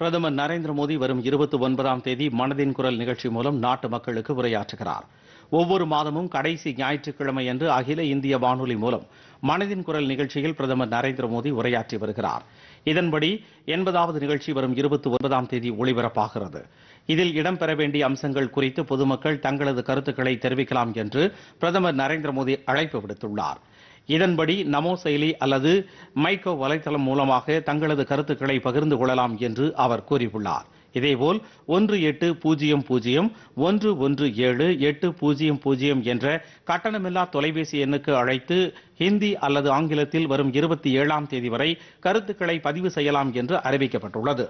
பிரதமர் நரேந்திர மோடி வரும் இருபத்தி ஒன்பதாம் தேதி மனதின் குரல் நிகழ்ச்சி மூலம் நாட்டு மக்களுக்கு உரையாற்றுகிறார் ஒவ்வொரு மாதமும் கடைசி ஞாயிற்றுக்கிழமை அன்று அகில இந்திய வானொலி மூலம் மனதின் குரல் நிகழ்ச்சியில் பிரதமர் நரேந்திர மோடி உரையாற்றி வருகிறார் இதன்படி எண்பதாவது நிகழ்ச்சி வரும் இருபத்தி ஒன்பதாம் தேதி ஒளிபரப்பாகிறது இதில் இடம்பெற வேண்டிய அம்சங்கள் குறித்து பொதுமக்கள் தங்களது கருத்துக்களை தெரிவிக்கலாம் என்று பிரதமர் நரேந்திர மோடி அழைப்பு விடுத்துள்ளார் இதன்படி நமோ செயலி அல்லது மைக்கோ வலைதளம் மூலமாக தங்களது கருத்துக்களை பகிர்ந்து கொள்ளலாம் என்று அவர் கூறியுள்ளார் இதேபோல் ஒன்று எட்டு பூஜ்ஜியம் பூஜ்ஜியம் ஒன்று ஒன்று ஏழு எட்டு பூஜ்ஜியம் பூஜ்ஜியம் என்ற கட்டணமில்லா தொலைபேசி எண்ணுக்கு அழைத்து ஹிந்தி அல்லது ஆங்கிலத்தில் வரும் இருபத்தி ஏழாம் தேதி வரை கருத்துக்களை பதிவு செய்யலாம் என்று அறிவிக்கப்பட்டுள்ளது